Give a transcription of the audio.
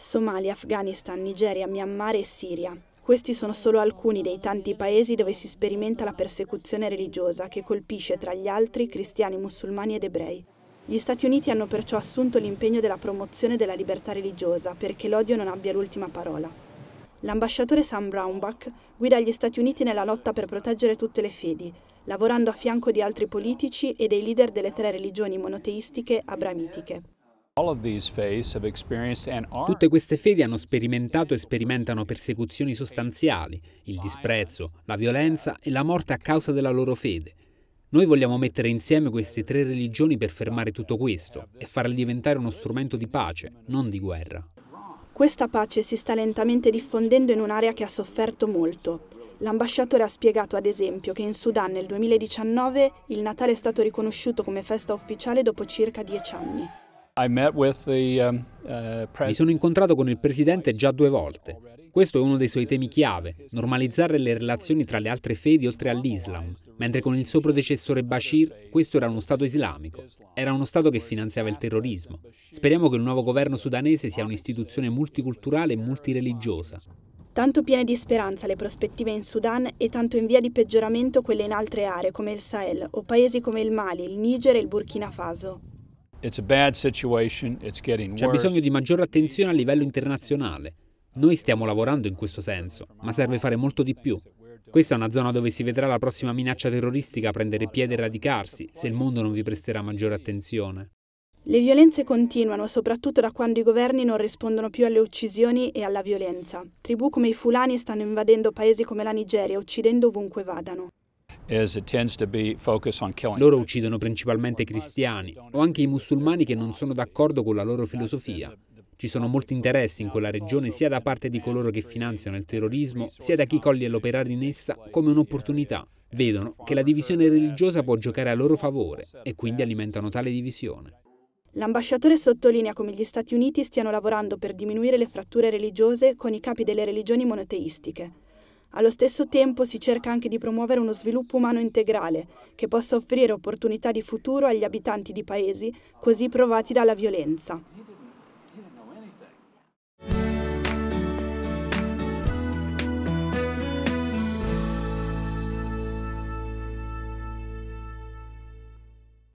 Somalia, Afghanistan, Nigeria, Myanmar e Siria. Questi sono solo alcuni dei tanti paesi dove si sperimenta la persecuzione religiosa che colpisce tra gli altri cristiani, musulmani ed ebrei. Gli Stati Uniti hanno perciò assunto l'impegno della promozione della libertà religiosa perché l'odio non abbia l'ultima parola. L'ambasciatore Sam Brownback guida gli Stati Uniti nella lotta per proteggere tutte le fedi, lavorando a fianco di altri politici e dei leader delle tre religioni monoteistiche abramitiche. Tutte queste fedi hanno sperimentato e sperimentano persecuzioni sostanziali, il disprezzo, la violenza e la morte a causa della loro fede. Noi vogliamo mettere insieme queste tre religioni per fermare tutto questo e farle diventare uno strumento di pace, non di guerra. Questa pace si sta lentamente diffondendo in un'area che ha sofferto molto. L'ambasciatore ha spiegato ad esempio che in Sudan nel 2019 il Natale è stato riconosciuto come festa ufficiale dopo circa dieci anni. Um, uh, Mi sono incontrato con il Presidente già due volte. Questo è uno dei suoi temi chiave, normalizzare le relazioni tra le altre fedi oltre all'Islam, mentre con il suo predecessore Bashir questo era uno Stato islamico, era uno Stato che finanziava il terrorismo. Speriamo che il nuovo governo sudanese sia un'istituzione multiculturale e multireligiosa. Tanto piene di speranza le prospettive in Sudan e tanto in via di peggioramento quelle in altre aree come il Sahel o paesi come il Mali, il Niger e il Burkina Faso. C'è bisogno di maggiore attenzione a livello internazionale. Noi stiamo lavorando in questo senso, ma serve fare molto di più. Questa è una zona dove si vedrà la prossima minaccia terroristica prendere piede e radicarsi, se il mondo non vi presterà maggiore attenzione. Le violenze continuano, soprattutto da quando i governi non rispondono più alle uccisioni e alla violenza. Tribù come i Fulani stanno invadendo paesi come la Nigeria, uccidendo ovunque vadano. Loro uccidono principalmente cristiani o anche i musulmani che non sono d'accordo con la loro filosofia. Ci sono molti interessi in quella regione sia da parte di coloro che finanziano il terrorismo, sia da chi coglie l'operare in essa come un'opportunità. Vedono che la divisione religiosa può giocare a loro favore e quindi alimentano tale divisione. L'ambasciatore sottolinea come gli Stati Uniti stiano lavorando per diminuire le fratture religiose con i capi delle religioni monoteistiche, allo stesso tempo si cerca anche di promuovere uno sviluppo umano integrale, che possa offrire opportunità di futuro agli abitanti di paesi così provati dalla violenza.